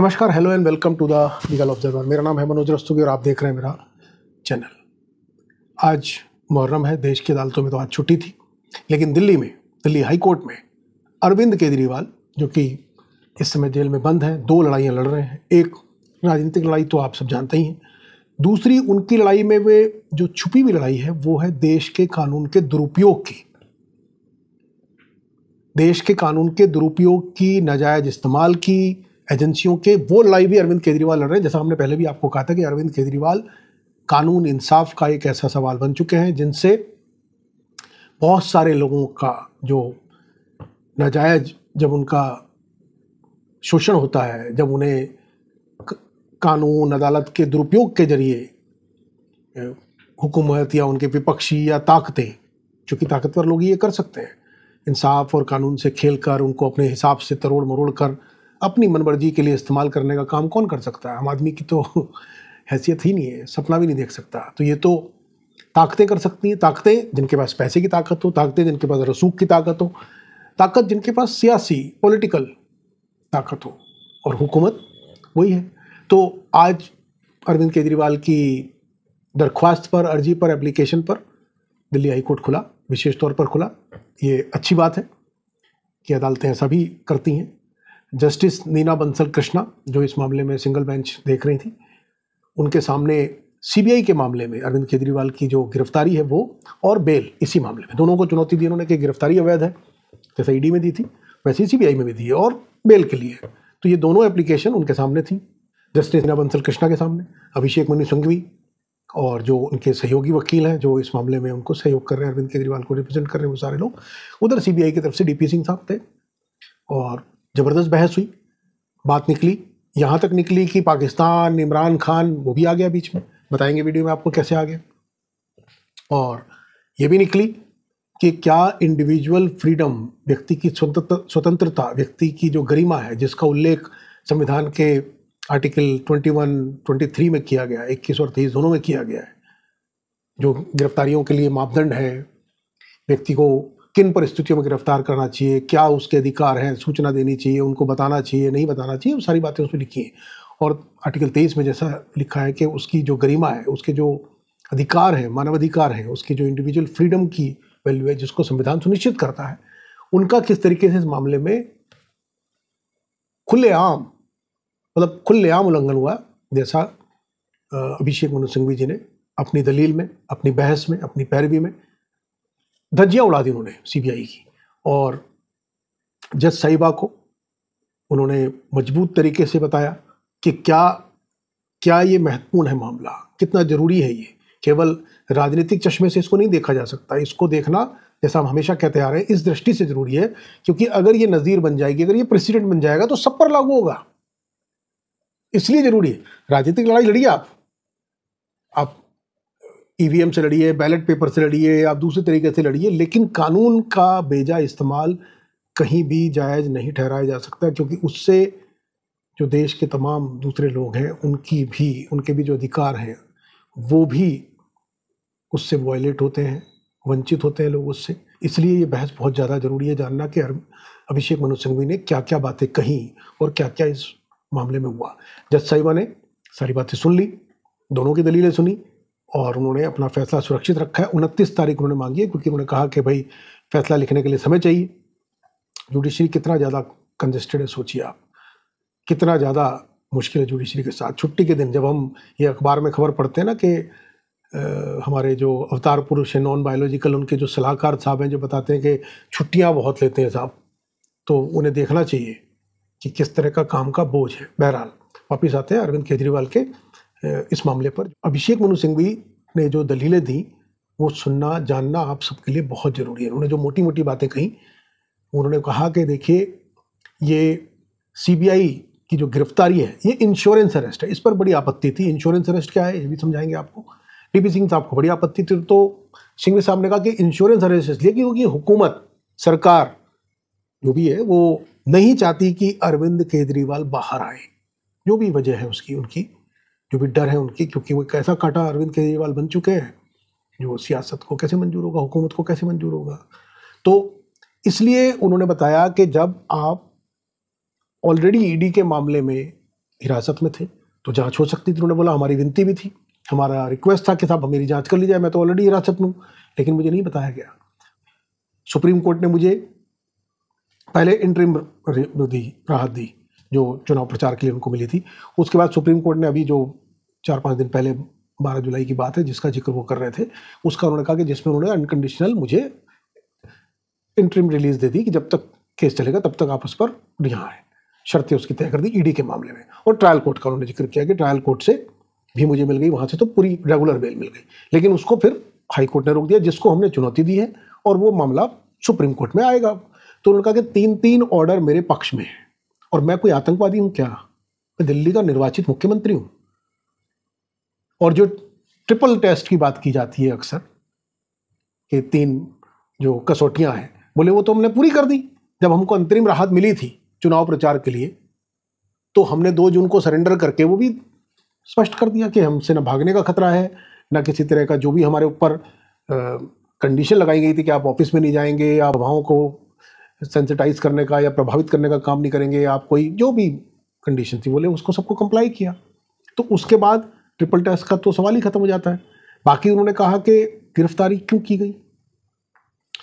नमस्कार hello and welcome to the legal observer मेरा नाम है मनोज रस्तोगी और आप देख रहे हैं मेरा चैनल आज मुहर्रम है देश की अदालतों में तो आज छुट्टी थी लेकिन दिल्ली में दिल्ली हाई कोर्ट में अरविंद केजरीवाल जो कि इस समय जेल में बंद हैं दो लड़ाइयाँ लड़ रहे हैं एक राजनीतिक लड़ाई तो आप सब जानते ही हैं दूसरी उनकी लड़ाई में वे जो छुपी हुई लड़ाई है वो है देश के कानून के दुरुपयोग की देश के कानून के दुरुपयोग की नाजायज इस्तेमाल की एजेंसियों के वो लड़ाई भी अरविंद केजरीवाल लड़ रहे हैं जैसा हमने पहले भी आपको कहा था कि अरविंद केजरीवाल कानून इंसाफ का एक ऐसा सवाल बन चुके हैं जिनसे बहुत सारे लोगों का जो नाजायज जब उनका शोषण होता है जब उन्हें कानून अदालत के दुरुपयोग के जरिए हुकूमत या उनके विपक्षी या ताकतें चूँकि ताकतवर लोग ये कर सकते हैं इंसाफ और कानून से खेल कर उनको अपने हिसाब से तरोड़ मरोड़ कर अपनी मनमर्जी के लिए इस्तेमाल करने का काम कौन कर सकता है आम आदमी की तो हैसियत ही नहीं है सपना भी नहीं देख सकता तो ये तो ताकतें कर सकती हैं ताकतें जिनके पास पैसे की ताकत हो ताकतें जिनके पास रसूख की ताकत हो ताकत जिनके पास सियासी पॉलिटिकल ताकत हो और हुकूमत वही है तो आज अरविंद केजरीवाल की दरख्वास्त पर अर्जी पर एप्लीकेशन पर दिल्ली हाई कोर्ट खुला विशेष तौर पर खुला ये अच्छी बात है कि अदालतें ऐसा भी करती हैं जस्टिस नीना बंसल कृष्णा जो इस मामले में सिंगल बेंच देख रही थी उनके सामने सीबीआई के मामले में अरविंद केजरीवाल की जो गिरफ्तारी है वो और बेल इसी मामले में दोनों को चुनौती दी उन्होंने कि गिरफ्तारी अवैध है जैसे ईडी में दी थी वैसे ही सीबीआई में भी दी है और बेल के लिए तो ये दोनों एप्लीकेशन उनके सामने थी जस्टिस नीना बंसल कृष्णा के सामने अभिषेक मनु संघवी और जो उनके सहयोगी वकील हैं जो इस मामले में उनको सहयोग कर रहे हैं अरविंद केजरीवाल को रिप्रेजेंट कर रहे हैं वो सारे लोग उधर सीबीआई की तरफ से डीपी सिंह साहब थे और ज़बरदस्त बहस हुई बात निकली यहाँ तक निकली कि पाकिस्तान इमरान खान वो भी आ गया बीच में बताएंगे वीडियो में आपको कैसे आ गया और ये भी निकली कि क्या इंडिविजुअल फ्रीडम व्यक्ति की स्वतंत्रता व्यक्ति की जो गरिमा है जिसका उल्लेख संविधान के आर्टिकल 21, 23 में किया गया है इक्कीस और तेईस दोनों में किया गया है जो गिरफ्तारियों के लिए मापदंड है व्यक्ति को किन परिस्थितियों में गिरफ्तार करना चाहिए क्या उसके अधिकार हैं सूचना देनी चाहिए उनको बताना चाहिए नहीं बताना चाहिए वो सारी बातें उसमें लिखी हैं और आर्टिकल तेईस में जैसा लिखा है कि उसकी जो गरिमा है उसके जो अधिकार हैं मानवाधिकार हैं उसकी जो इंडिविजुअल फ्रीडम की वैल्यू है जिसको संविधान सुनिश्चित करता है उनका किस तरीके से इस मामले में खुलेआम मतलब खुलेआम उल्लंघन हुआ जैसा अभिषेक मनु सिंघवी जी ने अपनी दलील में अपनी बहस में अपनी पैरवी में धज्जियाँ उड़ा दी उन्होंने सीबीआई की और जज साहिबा को उन्होंने मजबूत तरीके से बताया कि क्या क्या ये महत्वपूर्ण है मामला कितना ज़रूरी है ये केवल राजनीतिक चश्मे से इसको नहीं देखा जा सकता इसको देखना जैसा हम हमेशा कहते आ रहे हैं इस दृष्टि से ज़रूरी है क्योंकि अगर ये नज़ीर बन जाएगी अगर ये प्रेसिडेंट बन जाएगा तो सब पर लागू होगा इसलिए ज़रूरी है राजनीतिक लड़ाई लड़िए आप आप ई से लड़िए बैलेट पेपर से लड़िए आप दूसरे तरीके से लड़िए लेकिन कानून का बेजा इस्तेमाल कहीं भी जायज़ नहीं ठहराया जा सकता क्योंकि उससे जो देश के तमाम दूसरे लोग हैं उनकी भी उनके भी जो अधिकार हैं वो भी उससे वॉयलेट होते हैं वंचित होते हैं लोग उससे इसलिए ये बहस बहुत ज़्यादा ज़रूरी है जानना कि अभिषेक मनु सिंघवी ने क्या क्या बातें कहीं और क्या क्या इस मामले में हुआ जज साहिबा ने सारी बातें सुन ली दोनों की दलीलें सुनी और उन्होंने अपना फैसला सुरक्षित रखा है उनतीस तारीख उन्होंने मांगी है क्योंकि उन्होंने कहा कि भाई फैसला लिखने के लिए समय चाहिए जुडिशरी कितना ज़्यादा कंजेस्टेड है सोचिए आप कितना ज़्यादा मुश्किल है जुडिशरी के साथ छुट्टी के दिन जब हम ये अखबार में खबर पढ़ते हैं ना कि हमारे जो अवतार पुरुष हैं नॉन बायोलॉजिकल उनके जो सलाहकार साहब हैं जो बताते हैं कि छुट्टियाँ बहुत लेते हैं साहब तो उन्हें देखना चाहिए कि किस तरह का काम का बोझ है बहरहाल वापिस आते हैं अरविंद केजरीवाल के इस मामले पर अभिषेक मनु सिंघवी ने जो दलीलें दी वो सुनना जानना आप सबके लिए बहुत ज़रूरी है उन्होंने जो मोटी मोटी बातें कही उन्होंने कहा कि देखिए ये सीबीआई की जो गिरफ्तारी है ये इंश्योरेंस अरेस्ट है इस पर बड़ी आपत्ति थी इंश्योरेंस अरेस्ट क्या है ये भी समझाएंगे आपको डीपी सिंह साहब को बड़ी आपत्ति थी तो सिंह साहब ने कहा कि इंश्योरेंस अरेस्ट इसलिए क्योंकि हुकूमत सरकार जो भी है वो नहीं चाहती कि अरविंद केजरीवाल बाहर आए जो भी वजह है उसकी उनकी जो भी डर है उनकी क्योंकि वो कैसा काटा अरविंद केजरीवाल बन चुके हैं जो सियासत को कैसे मंजूर होगा हुकूमत को कैसे मंजूर होगा तो इसलिए उन्होंने बताया कि जब आप ऑलरेडी ईडी e के मामले में हिरासत में थे तो जांच हो सकती थी उन्होंने बोला हमारी विनती भी थी हमारा रिक्वेस्ट था कि साहब मेरी जांच कर ली जाए मैं तो ऑलरेडी हिरासत में हूँ लेकिन मुझे नहीं बताया गया सुप्रीम कोर्ट ने मुझे पहले इंटरिम दी राहत दी जो चुनाव प्रचार के लिए उनको मिली थी उसके बाद सुप्रीम कोर्ट ने अभी जो चार पाँच दिन पहले बारह जुलाई की बात है जिसका जिक्र वो कर रहे थे उसका उन्होंने कहा कि जिसमें उन्होंने अनकंडीशनल मुझे इंट्रीम रिलीज दे दी कि जब तक केस चलेगा तब तक आप उस पर यहाँ आए शर्तें उसकी तय कर दी ईडी के मामले में और ट्रायल कोर्ट का उन्होंने जिक्र किया कि ट्रायल कोर्ट से भी मुझे मिल गई वहाँ से तो पूरी रेगुलर बेल मिल गई लेकिन उसको फिर हाई कोर्ट ने रोक दिया जिसको हमने चुनौती दी है और वो मामला सुप्रीम कोर्ट में आएगा तो उन्होंने कहा कि तीन तीन ऑर्डर मेरे पक्ष में है और मैं कोई आतंकवादी हूं क्या मैं दिल्ली का निर्वाचित मुख्यमंत्री हूं और जो ट्रिपल टेस्ट की बात की जाती है अक्सर कि तीन जो कसौटियां हैं बोले वो तो हमने पूरी कर दी जब हमको अंतरिम राहत मिली थी चुनाव प्रचार के लिए तो हमने दो जून को सरेंडर करके वो भी स्पष्ट कर दिया कि हमसे ना भागने का खतरा है ना किसी तरह का जो भी हमारे ऊपर कंडीशन लगाई गई थी कि आप ऑफिस में नहीं जाएंगे आप हवाओं को सेंसिटाइज करने का या प्रभावित करने का काम नहीं करेंगे आप कोई जो भी कंडीशन थी बोले उसको सबको कंप्लाई किया तो उसके बाद ट्रिपल टेस्ट का तो सवाल ही खत्म हो जाता है बाकी उन्होंने कहा कि गिरफ्तारी क्यों की गई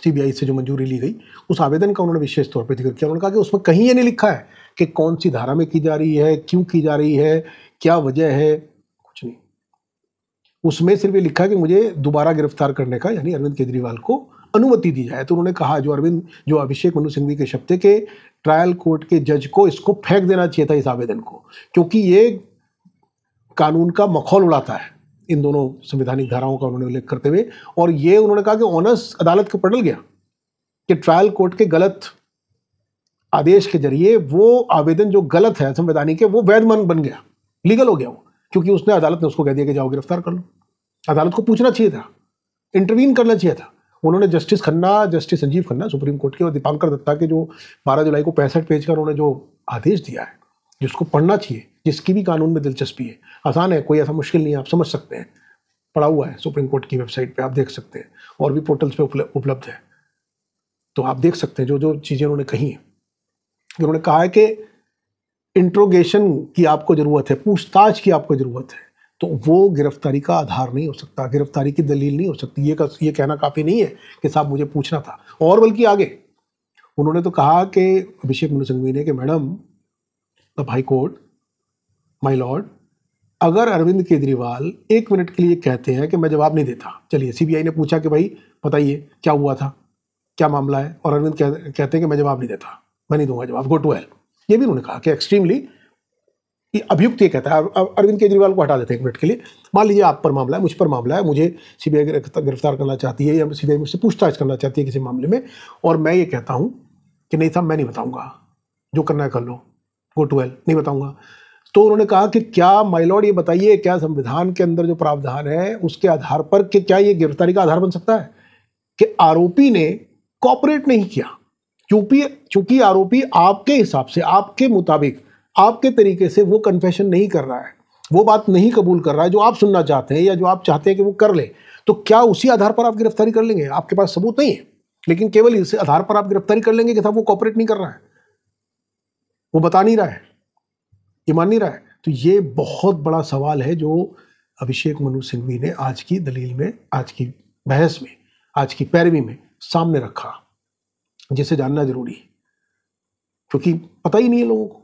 सीबीआई से जो मंजूरी ली गई उस आवेदन का उन्होंने विशेष तौर पर जिक्र किया उन्होंने कहा कि उसमें कहीं ये नहीं लिखा है कि कौन सी धारा में की जा रही है क्यों की जा रही है क्या वजह है कुछ नहीं उसमें सिर्फ ये लिखा है कि मुझे दोबारा गिरफ्तार करने का यानी अरविंद केजरीवाल को अनुमति दी जाए तो उन्होंने कहा जो अरविंद जो अभिषेक मनु सिंघवी के शब्द थे ट्रायल कोर्ट के जज को इसको फेंक देना चाहिए था इस आवेदन को क्योंकि ये कानून का मखौल उड़ाता है इन दोनों संवैधानिक धाराओं का उन्होंने उल्लेख करते हुए और ये उन्होंने कहा कि ऑनर्स अदालत को पटल गया कि ट्रायल कोर्ट के गलत आदेश के जरिए वो आवेदन जो गलत है संवैधानिक है वो मन बन गया लीगल हो गया वो क्योंकि उसने अदालत ने उसको कह दिया कि जाओ गिरफ्तार कर लो अदालत को पूछना चाहिए था इंटरवीन करना चाहिए था उन्होंने justice Khanna justice Sanjiv Khanna supreme court के और दीपांकर दत्ता के जो बारह जुलाई को पैंसठ पेज का उन्होंने जो आदेश दिया है जिसको पढ़ना चाहिए जिसकी भी कानून में दिलचस्पी है आसान है कोई ऐसा मुश्किल नहीं है आप समझ सकते हैं पड़ा हुआ है सुप्रीम कोर्ट की वेबसाइट पे आप देख सकते हैं और भी पोर्टल्स पे उपलब्ध है तो आप देख सकते हैं जो जो चीज़ें उन्होंने कही हैं उन्होंने कहा है कि इंट्रोगेशन की आपको ज़रूरत है पूछताछ की आपको ज़रूरत है तो वो गिरफ्तारी का आधार नहीं हो सकता गिरफ्तारी की दलील नहीं हो सकती ये ये कहना काफ़ी नहीं है कि साहब मुझे पूछना था और बल्कि आगे उन्होंने तो कहा कि अभिषेक मनु सिंघवी ने कि madam the high court my lord अगर अरविंद केजरीवाल एक मिनट के लिए कहते हैं कि मैं जवाब नहीं देता चलिए सीबीआई ने पूछा कि भाई बताइए क्या हुआ था क्या मामला है और अरविंद कहते हैं कि मैं जवाब नहीं देता मैं नहीं दूंगा जवाब गो टू हेल्प ये भी उन्होंने कहा कि एक्सट्रीमली कि अभियुक्त ये कहता है अरविंद केजरीवाल को हटा देते हैं एक मिनट के लिए मान लीजिए आप पर मामला है मुझ पर मामला है मुझे सीबीआई गिरफ्तार करना चाहती है या सीबीआई मुझसे पूछताछ करना चाहती है किसी मामले में और मैं ये कहता हूँ कि नहीं साहब मैं नहीं बताऊँगा जो करना है कर लो गो टू वेल नहीं बताऊँगा तो उन्होंने कहा कि क्या माइलॉर्ड ये बताइए क्या संविधान के अंदर जो प्रावधान है उसके आधार पर कि क्या ये गिरफ्तारी का आधार बन सकता है कि आरोपी ने कॉपरेट नहीं किया क्योंकि चूंकि आरोपी आपके हिसाब से आपके मुताबिक आपके तरीके से वो कन्फेशन नहीं कर रहा है वो बात नहीं कबूल कर रहा है जो आप सुनना चाहते हैं या जो आप चाहते हैं कि वो कर ले तो क्या उसी आधार पर आप गिरफ्तारी कर लेंगे आपके पास सबूत नहीं है लेकिन केवल इस आधार पर आप गिरफ्तारी कर लेंगे कि साहब वो कॉपरेट नहीं कर रहा है वो बता नहीं रहा है ये मान नहीं रहा है तो ये बहुत बड़ा सवाल है जो अभिषेक मनु सिंघवी ने आज की दलील में आज की बहस में आज की पैरवी में सामने रखा जिसे जानना जरूरी है क्योंकि पता ही नहीं है लोगों को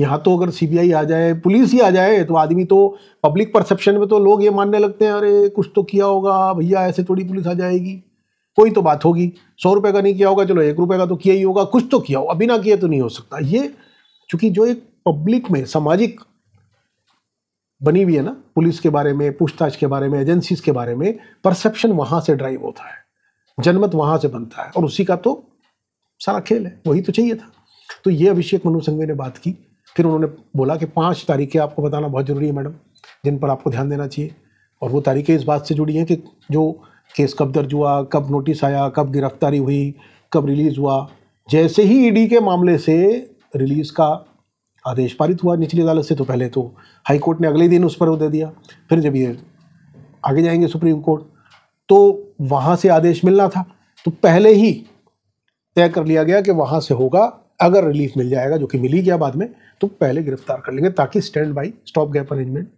यहाँ तो अगर सीबीआई आ जाए पुलिस ही आ जाए तो आदमी तो पब्लिक परसेप्शन में तो लोग ये मानने लगते हैं अरे कुछ तो किया होगा भैया ऐसे थोड़ी पुलिस आ जाएगी कोई तो बात होगी सौ रुपये का नहीं किया होगा चलो एक रुपये का तो किया ही होगा कुछ तो किया होगा बिना किए तो नहीं हो सकता ये चूंकि जो एक पब्लिक में सामाजिक बनी हुई है ना पुलिस के बारे में पूछताछ के बारे में एजेंसीज के बारे में परसेप्शन वहाँ से ड्राइव होता है जनमत वहाँ से बनता है और उसी का तो सारा खेल है वही तो चाहिए था तो ये अभिषेक मनु संघवी ने बात की फिर उन्होंने बोला कि पाँच तारीखें आपको बताना बहुत ज़रूरी है मैडम जिन पर आपको ध्यान देना चाहिए और वो तारीखें इस बात से जुड़ी हैं कि जो केस कब दर्ज हुआ कब नोटिस आया कब गिरफ्तारी हुई कब रिलीज़ हुआ जैसे ही ईडी के मामले से रिलीज़ का आदेश पारित हुआ निचली अदालत से तो पहले तो हाई कोर्ट ने अगले दिन उस पर वो दे दिया फिर जब ये आगे जाएंगे सुप्रीम कोर्ट तो वहाँ से आदेश मिलना था तो पहले ही तय कर लिया गया कि वहाँ से होगा अगर रिलीफ मिल जाएगा जो कि मिली गया बाद में तो पहले गिरफ्तार कर लेंगे ताकि stand by stop gap arrangement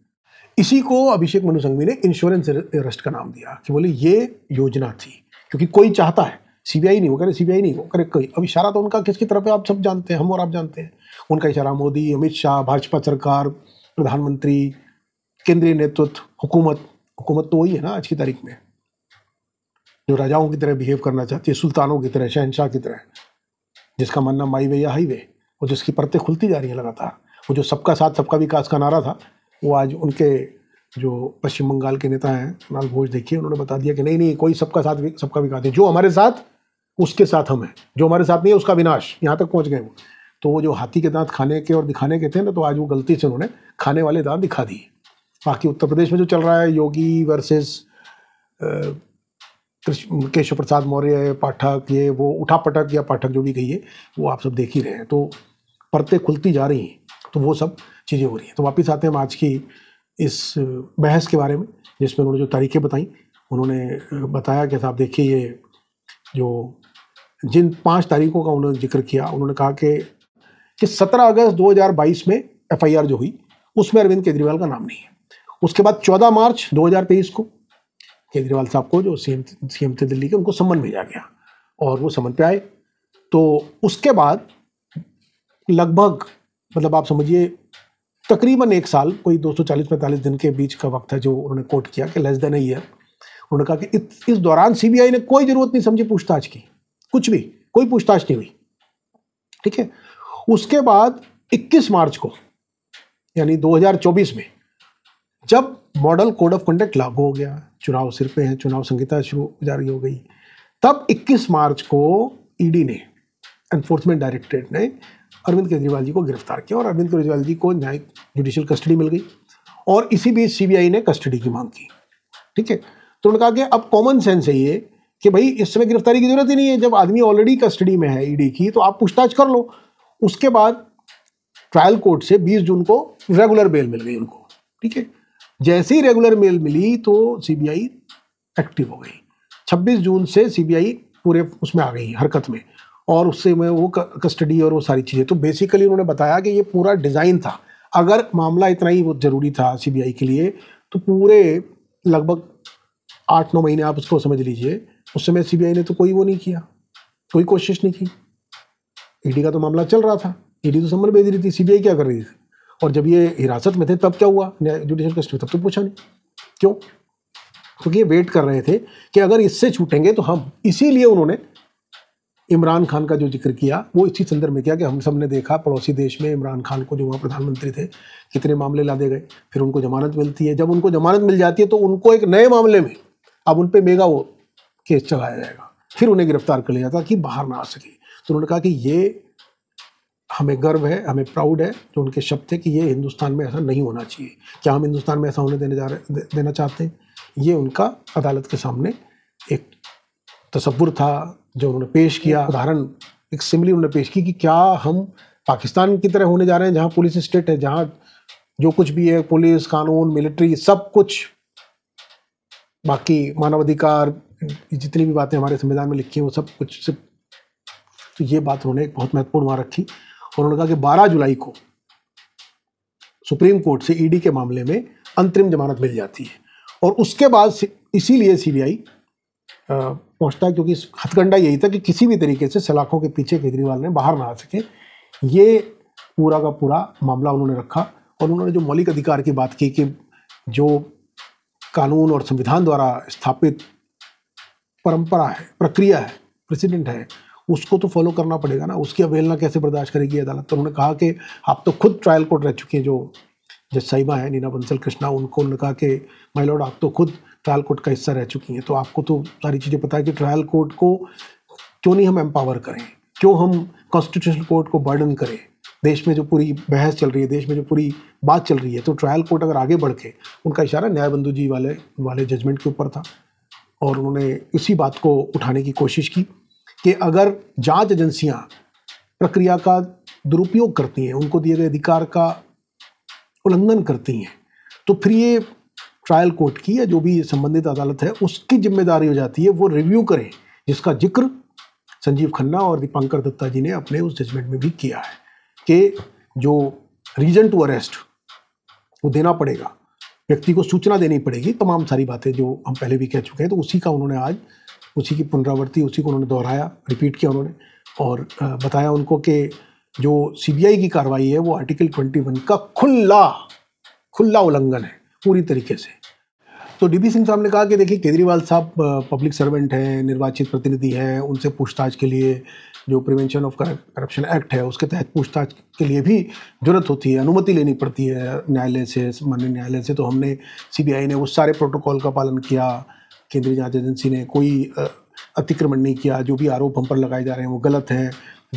इसी को अभिषेक मनु संघवी ने इंश्योरेंस अरेस्ट का नाम दिया कि बोले ये योजना थी क्योंकि कोई चाहता है सीबीआई नहीं वो कह रहे सीबीआई नहीं वो कह रहे कोई अब इशारा तो उनका किसकी तरफ है आप सब जानते हैं हम और आप जानते हैं उनका इशारा मोदी अमित शाह भाजपा सरकार प्रधानमंत्री केंद्रीय नेतृत्व हुकूमत हुकूमत तो वही है ना आज की तारीख में जो राजाओं की तरह बिहेव करना चाहती है सुल्तानों की तरह शहनशाह की तरह जिसका मन माई वे या हाई वे और जिसकी परतें खुलती जा रही हैं लगातार वो जो सबका साथ सबका विकास का नारा था वो आज उनके जो पश्चिम बंगाल के नेता हैं कुणाल घोष देखिए उन्होंने बता दिया कि नहीं नहीं कोई सबका साथ सबका विकास है जो हमारे साथ उसके साथ हम हैं जो हमारे साथ नहीं है उसका विनाश यहाँ तक पहुँच गए वो तो वो जो हाथी के दांत खाने के और दिखाने के थे ना तो आज वो गलती से उन्होंने खाने वाले दांत दिखा दिए बाकी उत्तर प्रदेश में जो चल रहा है योगी वर्सेस कृष्ण केशव प्रसाद मौर्य पाठक ये वो उठा पटक या पाठक जो भी कहिए वो आप सब देख ही रहे हैं तो परतें खुलती जा रही हैं तो वो सब चीज़ें हो रही हैं तो वापस आते हैं हम आज की इस बहस के बारे में जिसमें उन्होंने जो तारीखें बताई उन्होंने बताया कि साहब देखिए ये जो जिन पाँच तारीखों का उन्होंने जिक्र किया उन्होंने कहा कि कि 17 अगस्त 2022 में एफआईआर जो हुई उसमें अरविंद केजरीवाल का नाम नहीं है उसके बाद 14 मार्च 2023 को केजरीवाल साहब को जो सीएम सीएम थे दिल्ली के उनको समन भेजा गया और वो समन पे आए तो उसके बाद लगभग मतलब आप समझिए तकरीबन एक साल कोई 240-45 दिन के बीच का वक्त है जो उन्होंने कोर्ट किया कि लेस देन ए ईयर उन्होंने कहा कि इस दौरान सीबीआई ने कोई ज़रूरत नहीं समझी पूछताछ की कुछ भी कोई पूछताछ नहीं हुई ठीक है उसके बाद 21 मार्च को यानी 2024 में जब मॉडल कोड ऑफ कंडक्ट लागू हो गया चुनाव सिर पे है चुनाव संहिता शुरू जारी हो गई तब 21 मार्च को ईडी e ने एनफोर्समेंट डायरेक्टरेट ने अरविंद केजरीवाल जी को गिरफ्तार किया और अरविंद केजरीवाल जी को न्यायिक जुडिशियल कस्टडी मिल गई और इसी बीच सीबीआई ने कस्टडी की मांग की ठीक है तो उन्होंने कहा कि अब कॉमन सेंस है ये कि भाई इस समय गिरफ्तारी की जरूरत ही नहीं है जब आदमी ऑलरेडी कस्टडी में है ईडी e की तो आप पूछताछ कर लो उसके बाद ट्रायल कोर्ट से 20 जून को रेगुलर बेल मिल गई उनको ठीक है जैसे ही रेगुलर मेल मिली तो सीबीआई एक्टिव हो गई 26 जून से सीबीआई पूरे उसमें आ गई हरकत में और उससे में वो कस्टडी और वो सारी चीज़ें तो बेसिकली उन्होंने बताया कि ये पूरा डिज़ाइन था अगर मामला इतना ही वो ज़रूरी था सीबीआई के लिए तो पूरे लगभग आठ नौ महीने आप उसको समझ लीजिए उस समय सी ने तो कोई वो नहीं किया कोई कोशिश नहीं की ईडी e का तो मामला चल रहा था ईडी e तो समझ भेज रही थी सी क्या कर रही थी और जब ये हिरासत में थे तब क्या हुआ जुडिशल कस्टडी तब तो पूछा नहीं क्यों क्योंकि तो ये वेट कर रहे थे कि अगर इससे छूटेंगे तो हम इसीलिए उन्होंने इमरान खान का जो जिक्र किया वो इसी संदर्भ में किया कि हम सब ने देखा पड़ोसी देश में इमरान खान को जो वहाँ प्रधानमंत्री थे कितने मामले लादे गए फिर उनको जमानत मिलती है जब उनको जमानत मिल जाती है तो उनको एक नए मामले में अब उन पर मेगा वो केस चलाया जाएगा फिर उन्हें गिरफ्तार कर लिया जाता कि बाहर ना आ सके तो उन्होंने कहा कि ये हमें गर्व है हमें प्राउड है जो उनके शब्द थे कि ये हिंदुस्तान में ऐसा नहीं होना चाहिए क्या हम हिंदुस्तान में ऐसा होने देने जा रहे देना चाहते हैं ये उनका अदालत के सामने एक तस्वुर था जो उन्होंने पेश किया उदाहरण एक सिमली उन्होंने पेश की कि क्या हम पाकिस्तान की तरह होने जा रहे हैं जहाँ पुलिस स्टेट है जहाँ जो कुछ भी है पुलिस कानून मिलिट्री सब कुछ बाकी मानवाधिकार जितनी भी बातें हमारे संविधान में लिखी हैं वो सब कुछ सिर्फ तो ये बात उन्होंने बहुत महत्वपूर्ण वहाँ रखी उन्होंने कहा कि 12 जुलाई को सुप्रीम कोर्ट से ईडी e के मामले में अंतरिम जमानत मिल जाती है और उसके बाद इसीलिए सीबीआई पहुंचता क्योंकि हथकंडा यही था कि किसी भी तरीके से सलाखों के पीछे केजरीवाल ने बाहर ना आ सके ये पूरा का पूरा मामला उन्होंने रखा और उन्होंने जो मौलिक अधिकार की बात की कि जो कानून और संविधान द्वारा स्थापित परंपरा है प्रक्रिया है प्रेसिडेंट है उसको तो फॉलो करना पड़ेगा ना उसकी अवहेलना कैसे बर्दाश्त करेगी अदालत तो उन्होंने कहा कि आप तो खुद ट्रायल कोर्ट रह चुकी हैं जो जज साहिबा है नीना बंसल कृष्णा उनको उन्होंने कहा कि माई लॉर्ड आप तो खुद ट्रायल कोर्ट का हिस्सा रह चुकी हैं तो आपको तो सारी चीज़ें पता है कि ट्रायल कोर्ट को क्यों नहीं हम एम्पावर करें क्यों हम कॉन्स्टिट्यूशनल कोर्ट को बर्डन करें देश में जो पूरी बहस चल रही है देश में जो पूरी बात चल रही है तो ट्रायल कोर्ट अगर आगे बढ़ के उनका इशारा न्यायबंधु जी वाले वाले जजमेंट के ऊपर था और उन्होंने इसी बात को उठाने की कोशिश की कि अगर जांच एजेंसियां प्रक्रिया का दुरुपयोग करती हैं उनको दिए गए अधिकार का उल्लंघन करती हैं तो फिर ये ट्रायल कोर्ट की या जो भी संबंधित अदालत है उसकी जिम्मेदारी हो जाती है वो रिव्यू करें जिसका जिक्र संजीव खन्ना और दीपांकर दत्ता जी ने अपने उस जजमेंट में भी किया है कि जो रीजन टू अरेस्ट वो देना पड़ेगा व्यक्ति को सूचना देनी पड़ेगी तमाम सारी बातें जो हम पहले भी कह चुके हैं तो उसी का उन्होंने आज उसी की पुनरावृत्ति उसी को उन्होंने दोहराया रिपीट किया उन्होंने और बताया उनको कि जो सीबीआई की कार्रवाई है वो आर्टिकल 21 का खुला खुला उल्लंघन है पूरी तरीके से तो डीबी सिंह साहब ने कहा कि देखिए केजरीवाल साहब पब्लिक सर्वेंट हैं निर्वाचित प्रतिनिधि हैं उनसे पूछताछ के लिए जो प्रिवेंशन ऑफ करप्शन एक्ट है उसके तहत पूछताछ के लिए भी जरूरत होती है अनुमति लेनी पड़ती है न्यायालय से माननीय न्यायालय से तो हमने सीबीआई ने उस सारे प्रोटोकॉल का पालन किया केंद्रीय जांच एजेंसी ने कोई अतिक्रमण नहीं किया जो भी आरोप हम पर लगाए जा रहे हैं वो गलत हैं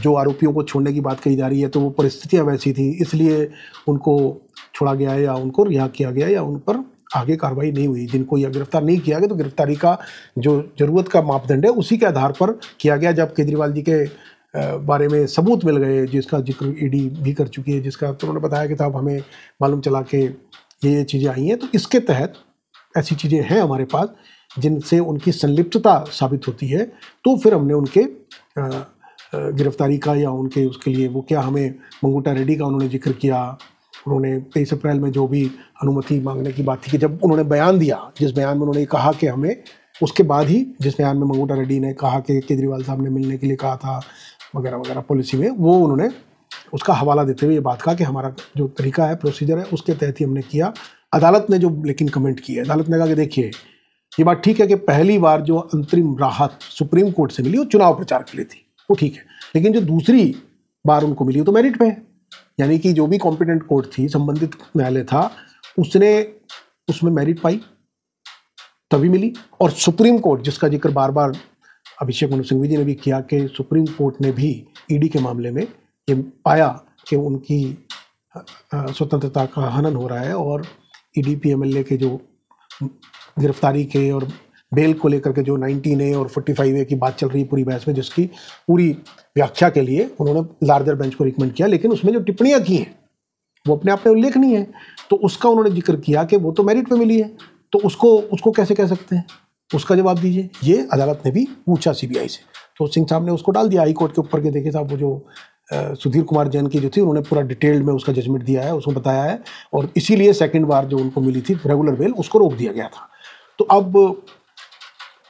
जो आरोपियों को छोड़ने की बात कही जा रही है तो वो परिस्थितियाँ वैसी थी इसलिए उनको छोड़ा गया है या उनको रिहा किया गया या उन पर आगे कार्रवाई नहीं हुई जिनको यह गिरफ्तार नहीं किया गया तो गिरफ्तारी का जो जरूरत का मापदंड है उसी के आधार पर किया गया जब केजरीवाल जी के बारे में सबूत मिल गए जिसका जिक्र ईडी भी कर चुकी है जिसका तो उन्होंने बताया कि साहब हमें मालूम चला के ये ये चीज़ें आई हैं तो इसके तहत ऐसी चीज़ें हैं हमारे पास जिनसे उनकी संलिप्तता साबित होती है तो फिर हमने उनके गिरफ्तारी का या उनके उसके लिए वो क्या हमें मंगूटा रेड्डी का उन्होंने जिक्र किया उन्होंने तेईस अप्रैल में जो भी अनुमति मांगने की बात थी कि जब उन्होंने बयान दिया जिस बयान में उन्होंने कहा कि हमें उसके बाद ही जिस बयान में मंगूटा रेड्डी ने कहा कि केजरीवाल साहब ने मिलने के लिए कहा था वगैरह वगैरह पॉलिसी में वो उन्होंने उसका हवाला देते हुए ये बात कहा कि हमारा जो तरीका है प्रोसीजर है उसके तहत ही हमने किया अदालत ने जो लेकिन कमेंट किया अदालत ने कहा कि देखिए ये बात ठीक है कि पहली बार जो अंतरिम राहत सुप्रीम कोर्ट से मिली वो चुनाव प्रचार के लिए थी वो ठीक है लेकिन जो दूसरी बार उनको मिली तो मेरिट पे है यानी कि जो भी कॉम्पिटेंट कोर्ट थी संबंधित न्यायालय था उसने उसमें मेरिट पाई तभी मिली और सुप्रीम कोर्ट जिसका जिक्र बार बार अभिषेक मनु सिंघवी जी ने भी किया कि सुप्रीम कोर्ट ने भी ईडी के मामले में ये पाया कि उनकी स्वतंत्रता का हनन हो रहा है और E D P M L A के जो गिरफ्तारी के और बेल को लेकर के जो 19 ए और 45 ए की बात चल रही है पूरी बहस में जिसकी पूरी व्याख्या के लिए उन्होंने लार्जर बेंच को रिकमेंड किया लेकिन उसमें जो टिप्पणियाँ की हैं वो अपने आप में उल्लेखनीय है तो उसका उन्होंने जिक्र किया कि वो तो मेरिट पर मिली है तो उसको उसको कैसे कह सकते हैं उसका जवाब दीजिए ये अदालत ने भी पूछा सी से तो सिंह साहब ने उसको डाल दिया हाई कोर्ट के ऊपर के देखे साहब वो जो सुधीर कुमार जैन की जो थी उन्होंने पूरा डिटेल्ड में उसका जजमेंट दिया है उसको बताया है और इसीलिए सेकंड बार जो उनको मिली थी रेगुलर बेल उसको रोक दिया गया था तो अब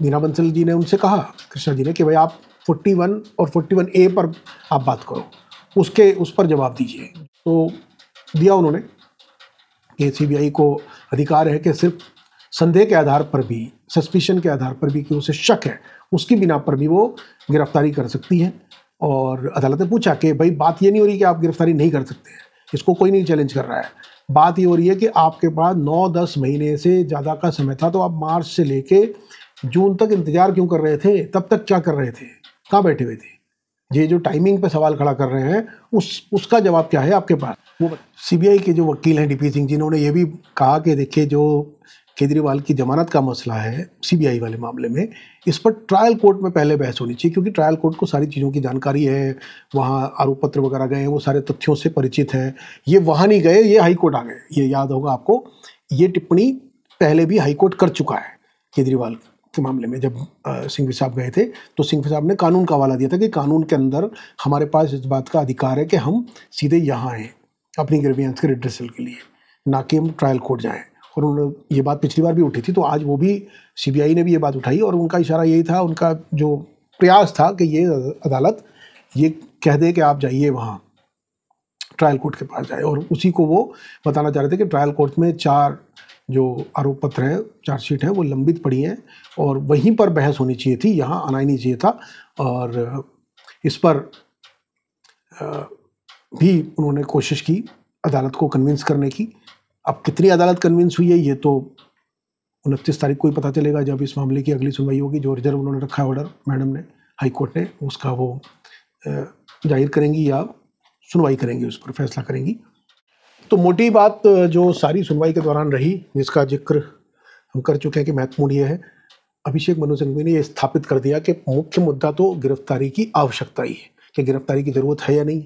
मीना बंसल जी ने उनसे कहा कृष्णा जी ने कि भाई आप 41 और 41 ए पर आप बात करो उसके उस पर जवाब दीजिए तो दिया उन्होंने कि सी को अधिकार है कि सिर्फ संदेह के आधार पर भी सस्पिशन के आधार पर भी कि उसे शक है उसकी बिना पर भी वो गिरफ्तारी कर सकती है और अदालत ने पूछा कि भाई बात ये नहीं हो रही कि आप गिरफ्तारी नहीं कर सकते हैं इसको कोई नहीं चैलेंज कर रहा है बात ये हो रही है कि आपके पास नौ दस महीने से ज़्यादा का समय था तो आप मार्च से लेके जून तक इंतज़ार क्यों कर रहे थे तब तक क्या कर रहे थे कहाँ बैठे हुए थे ये जो टाइमिंग पे सवाल खड़ा कर रहे हैं उस उसका जवाब क्या है आपके पास वो सीबीआई के जो वकील हैं डीपी सिंह जिन्होंने ये भी कहा कि देखिए जो केजरीवाल की जमानत का मसला है सीबीआई वाले मामले में इस पर ट्रायल कोर्ट में पहले बहस होनी चाहिए क्योंकि ट्रायल कोर्ट को सारी चीज़ों की जानकारी है वहाँ आरोप पत्र वगैरह गए हैं वो सारे तथ्यों से परिचित हैं ये वहाँ नहीं गए ये हाई कोर्ट आ गए ये याद होगा आपको ये टिप्पणी पहले भी हाई कोर्ट कर चुका है केजरीवाल के मामले में जब सिंघवी साहब गए थे तो सिंघवी साहब ने कानून का हवाला दिया था कि कानून के अंदर हमारे पास इस बात का अधिकार है कि हम सीधे यहाँ आएँ अपनी ग्रेवियंस के रिड्रेसल के लिए ना कि हम ट्रायल कोर्ट जाएँ और उन्होंने ये बात पिछली बार भी उठी थी तो आज वो भी सीबीआई ने भी ये बात उठाई और उनका इशारा यही था उनका जो प्रयास था कि ये अदालत ये कह दे कि आप जाइए वहाँ ट्रायल कोर्ट के पास जाए और उसी को वो बताना चाह रहे थे कि ट्रायल कोर्ट में चार जो आरोप पत्र हैं चार्जशीट हैं वो लंबित पड़ी हैं और वहीं पर बहस होनी चाहिए थी यहाँ आना ही नहीं चाहिए था और इस पर भी उन्होंने कोशिश की अदालत को कन्विंस करने की अब कितनी अदालत कन्विंस हुई है ये तो उनतीस तारीख को ही पता चलेगा जब इस मामले की अगली सुनवाई होगी जो रिजर्व उन्होंने रखा है ऑर्डर मैडम ने हाई कोर्ट ने उसका वो जाहिर करेंगी या सुनवाई करेंगी उस पर फैसला करेंगी तो मोटी बात जो सारी सुनवाई के दौरान रही जिसका जिक्र हम कर चुके हैं कि महत्वपूर्ण ये है अभिषेक मनु सिंघवी ने यह स्थापित कर दिया कि मुख्य मुद्दा तो गिरफ्तारी की आवश्यकता ही है कि गिरफ्तारी की ज़रूरत है या नहीं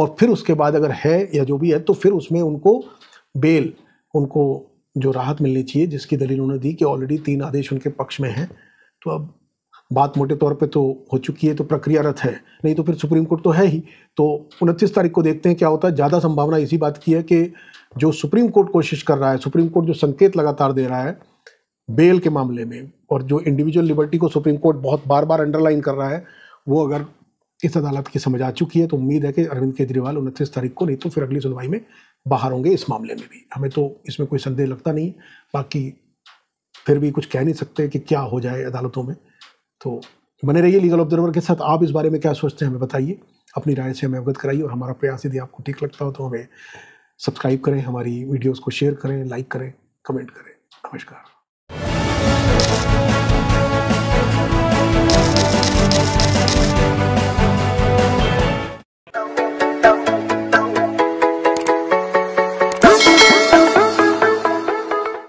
और फिर उसके बाद अगर है या जो भी है तो फिर उसमें उनको बेल उनको जो राहत मिलनी चाहिए जिसकी दलील उन्होंने दी कि ऑलरेडी तीन आदेश उनके पक्ष में हैं तो अब बात मोटे तौर पे तो हो चुकी है तो प्रक्रियारत है नहीं तो फिर सुप्रीम कोर्ट तो है ही तो उनतीस तारीख को देखते हैं क्या होता है ज़्यादा संभावना इसी बात की है कि जो सुप्रीम कोर्ट कोशिश कर रहा है सुप्रीम कोर्ट जो संकेत लगातार दे रहा है बेल के मामले में और जो इंडिविजुअल लिबर्टी को सुप्रीम कोर्ट बहुत बार बार अंडरलाइन कर रहा है वो अगर इस अदालत की समझ आ चुकी है तो उम्मीद है कि अरविंद केजरीवाल उनतीस तारीख को नहीं तो फिर अगली सुनवाई में बाहर होंगे इस मामले में भी हमें तो इसमें कोई संदेह लगता नहीं बाकी फिर भी कुछ कह नहीं सकते कि क्या हो जाए अदालतों में तो बने रहिए लीगल ऑब्जर्वर के साथ आप इस बारे में क्या सोचते हैं हमें बताइए अपनी राय से हमें अवगत कराइए और हमारा प्रयास यदि आपको ठीक लगता हो तो हमें सब्सक्राइब करें हमारी वीडियोज़ को शेयर करें लाइक करें कमेंट करें नमस्कार